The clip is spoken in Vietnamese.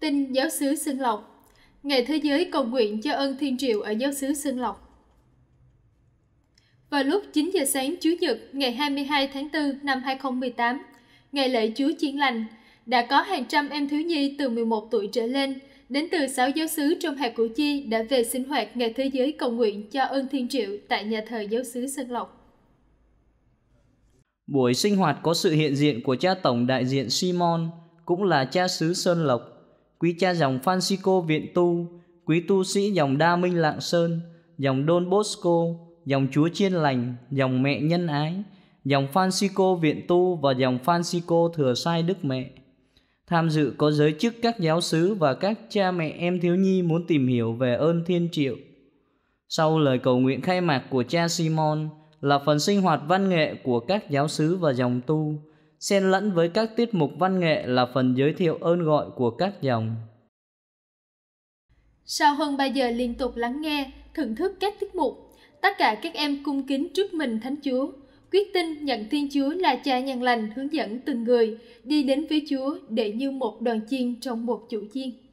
Tin giáo xứ Sơn Lộc Ngày Thế giới cầu nguyện cho ơn thiên triệu ở giáo xứ Sơn Lộc vào lúc 9 giờ sáng Chủ nhật ngày 22 tháng 4 năm 2018, ngày lễ Chúa chiến Lành, đã có hàng trăm em thiếu nhi từ 11 tuổi trở lên đến từ 6 giáo xứ trong hạt Củ Chi đã về sinh hoạt ngày thế giới cầu nguyện cho ơn thiên triệu tại nhà thờ giáo xứ Sơn Lộc. Buổi sinh hoạt có sự hiện diện của cha tổng đại diện Simon, cũng là cha xứ Sơn Lộc, quý cha dòng Francisco Viện Tu, quý tu sĩ dòng Đa Minh Lạng Sơn, dòng Don Bosco, dòng Chúa Chiên Lành, dòng Mẹ Nhân Ái, dòng Francisco Viện Tu và dòng Francisco Thừa Sai Đức Mẹ. Tham dự có giới chức các giáo sứ và các cha mẹ em thiếu nhi muốn tìm hiểu về ơn thiên triệu. Sau lời cầu nguyện khai mạc của cha Simon là phần sinh hoạt văn nghệ của các giáo sứ và dòng tu, xen lẫn với các tiết mục văn nghệ là phần giới thiệu ơn gọi của các dòng. Sau hơn 3 giờ liên tục lắng nghe, thưởng thức các tiết mục, tất cả các em cung kính trước mình Thánh Chúa, quyết tin nhận Thiên Chúa là cha nhân lành hướng dẫn từng người đi đến với Chúa để như một đoàn chiên trong một chủ chiên.